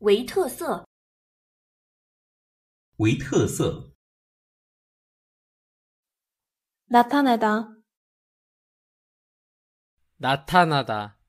为特色，为特色，나타내 다， 나타나 다。